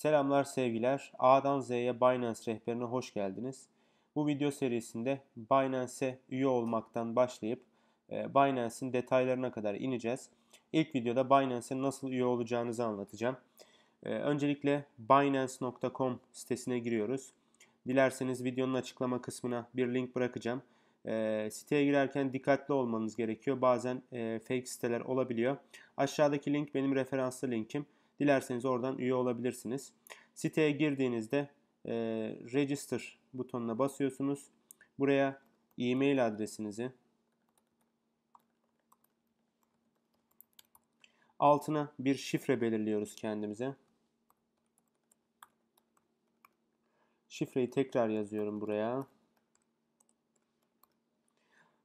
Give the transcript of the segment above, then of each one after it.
Selamlar sevgiler. A'dan Z'ye Binance rehberine hoş geldiniz. Bu video serisinde Binance'e üye olmaktan başlayıp e, Binance'in detaylarına kadar ineceğiz. İlk videoda Binance'e nasıl üye olacağınızı anlatacağım. E, öncelikle binance.com sitesine giriyoruz. Dilerseniz videonun açıklama kısmına bir link bırakacağım. E, siteye girerken dikkatli olmanız gerekiyor. Bazen fake siteler olabiliyor. Aşağıdaki link benim referanslı linkim. Dilerseniz oradan üye olabilirsiniz. Siteye girdiğinizde e, register butonuna basıyorsunuz. Buraya e-mail adresinizi altına bir şifre belirliyoruz kendimize. Şifreyi tekrar yazıyorum buraya.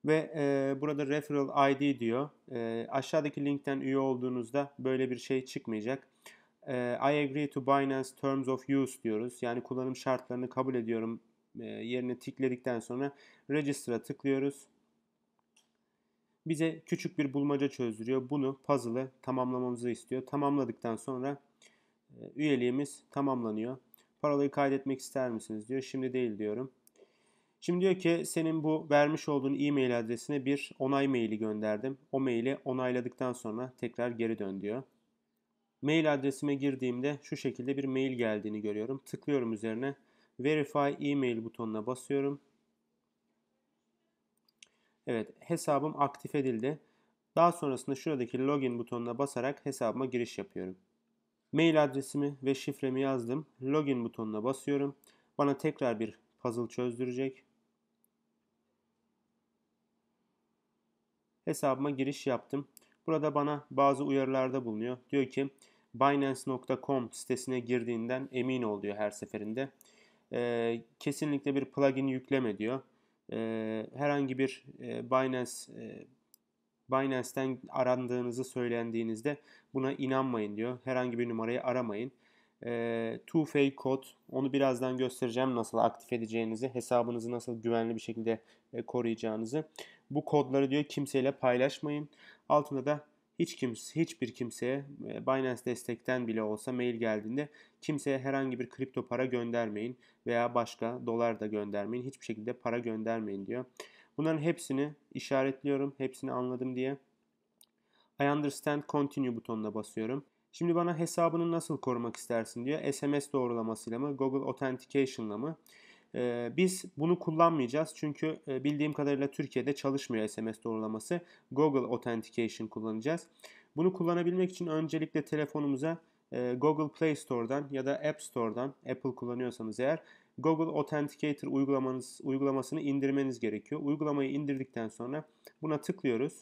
Ve e, burada referral ID diyor. E, aşağıdaki linkten üye olduğunuzda böyle bir şey çıkmayacak. E, I agree to Binance Terms of Use diyoruz. Yani kullanım şartlarını kabul ediyorum e, yerine tıkladıktan sonra register'a tıklıyoruz. Bize küçük bir bulmaca çözdürüyor. Bunu puzzle'ı tamamlamamızı istiyor. Tamamladıktan sonra e, üyeliğimiz tamamlanıyor. Parolayı kaydetmek ister misiniz diyor. Şimdi değil diyorum. Şimdi diyor ki senin bu vermiş olduğun e-mail adresine bir onay maili gönderdim. O maili onayladıktan sonra tekrar geri dön diyor. Mail adresime girdiğimde şu şekilde bir mail geldiğini görüyorum. Tıklıyorum üzerine. Verify e-mail butonuna basıyorum. Evet hesabım aktif edildi. Daha sonrasında şuradaki login butonuna basarak hesabıma giriş yapıyorum. Mail adresimi ve şifremi yazdım. Login butonuna basıyorum. Bana tekrar bir puzzle çözdürecek. hesabıma giriş yaptım. Burada bana bazı uyarılarda bulunuyor. Diyor ki Binance.com sitesine girdiğinden emin ol diyor her seferinde. Ee, kesinlikle bir plugin yükleme diyor. Ee, herhangi bir e, Binance e, Binance'ten arandığınızı söylendiğinizde buna inanmayın diyor. Herhangi bir numarayı aramayın. E, ee, two Fake Code. onu birazdan göstereceğim nasıl aktif edeceğinizi, hesabınızı nasıl güvenli bir şekilde e, koruyacağınızı. Bu kodları diyor kimseyle paylaşmayın. Altında da hiç kimse, hiçbir kimseye e, Binance destekten bile olsa mail geldiğinde kimseye herhangi bir kripto para göndermeyin veya başka dolar da göndermeyin. Hiçbir şekilde para göndermeyin diyor. Bunların hepsini işaretliyorum. Hepsini anladım diye. I understand continue butonuna basıyorum. Şimdi bana hesabını nasıl korumak istersin diyor. SMS doğrulamasıyla mı, Google Authentication'la mı? biz bunu kullanmayacağız çünkü bildiğim kadarıyla Türkiye'de çalışmıyor SMS doğrulaması. Google Authentication kullanacağız. Bunu kullanabilmek için öncelikle telefonumuza Google Play Store'dan ya da App Store'dan Apple kullanıyorsanız eğer Google Authenticator uygulamanız, uygulamasını indirmeniz gerekiyor. Uygulamayı indirdikten sonra buna tıklıyoruz.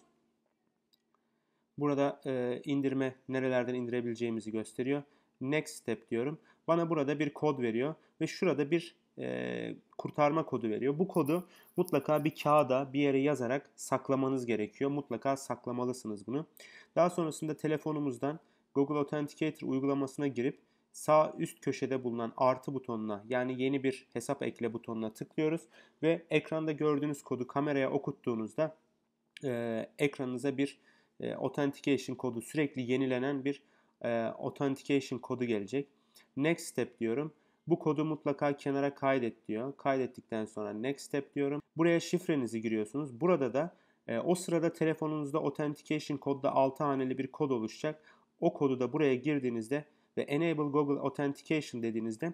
Burada e, indirme nerelerden indirebileceğimizi gösteriyor. Next step diyorum. Bana burada bir kod veriyor ve şurada bir e, kurtarma kodu veriyor. Bu kodu mutlaka bir kağıda bir yere yazarak saklamanız gerekiyor. Mutlaka saklamalısınız bunu. Daha sonrasında telefonumuzdan Google Authenticator uygulamasına girip sağ üst köşede bulunan artı butonuna yani yeni bir hesap ekle butonuna tıklıyoruz ve ekranda gördüğünüz kodu kameraya okuttuğunuzda e, ekranınıza bir e, authentication kodu sürekli yenilenen bir e, authentication kodu gelecek. Next step diyorum. Bu kodu mutlaka kenara kaydet diyor. Kaydettikten sonra next step diyorum. Buraya şifrenizi giriyorsunuz. Burada da e, o sırada telefonunuzda authentication kodda 6 haneli bir kod oluşacak. O kodu da buraya girdiğinizde ve enable Google authentication dediğinizde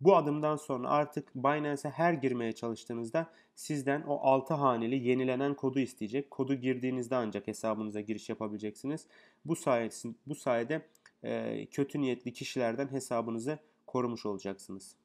bu adımdan sonra artık Binance'e her girmeye çalıştığınızda sizden o 6 haneli yenilenen kodu isteyecek. Kodu girdiğinizde ancak hesabınıza giriş yapabileceksiniz. Bu sayesinde bu sayede e, kötü niyetli kişilerden hesabınızı korumuş olacaksınız.